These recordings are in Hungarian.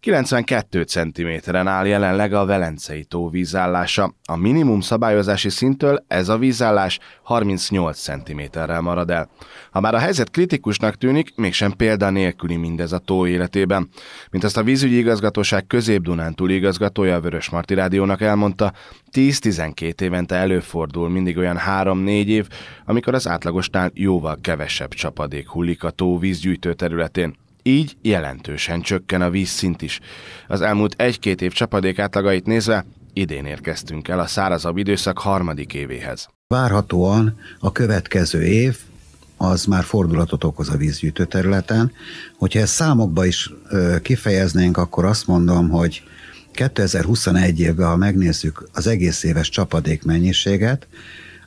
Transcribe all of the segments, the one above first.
92 cm-en áll jelenleg a Velencei tó vízállása. A minimum szabályozási szintől ez a vízállás 38 cm-rel marad el. Ha már a helyzet kritikusnak tűnik, mégsem példa nélküli mindez a tó életében. Mint azt a vízügyi igazgatóság közép-dunántúli igazgatója a Vörös Marti Rádiónak elmondta, 10-12 évente előfordul mindig olyan 3-4 év, amikor az átlagosnál jóval kevesebb csapadék hullik a tó vízgyűjtő területén így jelentősen csökken a vízszint is. Az elmúlt egy-két év csapadék átlagait nézve idén érkeztünk el a szárazabb időszak harmadik évéhez. Várhatóan a következő év az már fordulatot okoz a vízgyűjtő területen. Hogyha ezt számokba is kifejeznénk, akkor azt mondom, hogy 2021 évben, ha megnézzük az egész éves csapadék mennyiséget,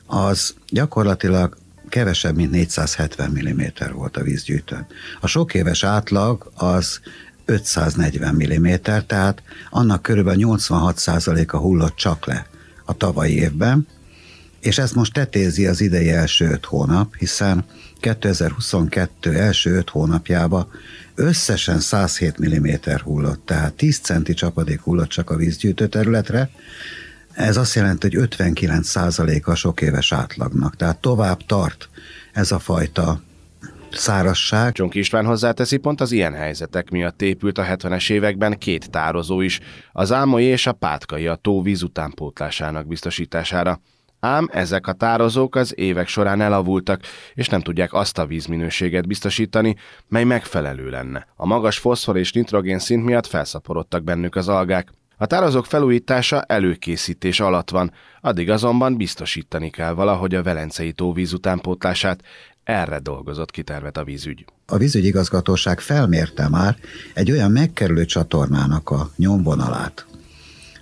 az gyakorlatilag kevesebb, mint 470 mm volt a vízgyűjtőn. A sok éves átlag az 540 mm, tehát annak körülbelül 86%-a hullott csak le a tavalyi évben, és ezt most tetézi az idei első öt hónap, hiszen 2022 első öt hónapjába összesen 107 mm hullott, tehát 10 centi csapadék hullott csak a vízgyűjtő területre, ez azt jelenti, hogy 59% a sok éves átlagnak. Tehát tovább tart ez a fajta szárazság. Csonk István hozzáteszi, pont az ilyen helyzetek miatt épült a 70-es években két tározó is, az Ámai és a Pátkai a tó víz utánpótlásának biztosítására. Ám ezek a tározók az évek során elavultak, és nem tudják azt a vízminőséget biztosítani, mely megfelelő lenne. A magas foszfor és nitrogén szint miatt felszaporodtak bennük az algák. A tározók felújítása előkészítés alatt van, addig azonban biztosítani kell valahogy a Velencei tóvíz utánpótlását, erre dolgozott ki tervet a vízügy. A vízügyigazgatóság felmérte már egy olyan megkerülő csatornának a nyomvonalát,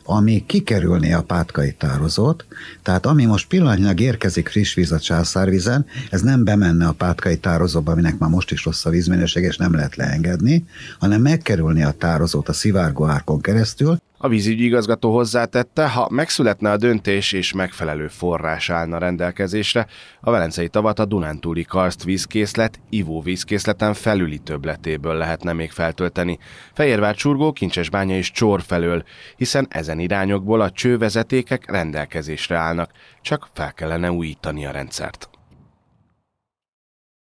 ami kikerülné a pátkai tározót, tehát ami most pillanatnyilag érkezik friss víz a császárvizen, ez nem bemenne a pátkai tározóba, aminek már most is rossz a vízminőség, és nem lehet leengedni, hanem megkerülni a tározót a szivárgó árkon keresztül, a vízügyi igazgató hozzátette, ha megszületne a döntés és megfelelő forrás állna rendelkezésre, a Velencei tavat a Dunántúli karszt vízkészlet, ivóvízkészleten felüli töbletéből lehetne még feltölteni. Fejérvár csurgó, bánya és csor felől, hiszen ezen irányokból a csővezetékek rendelkezésre állnak, csak fel kellene újítani a rendszert.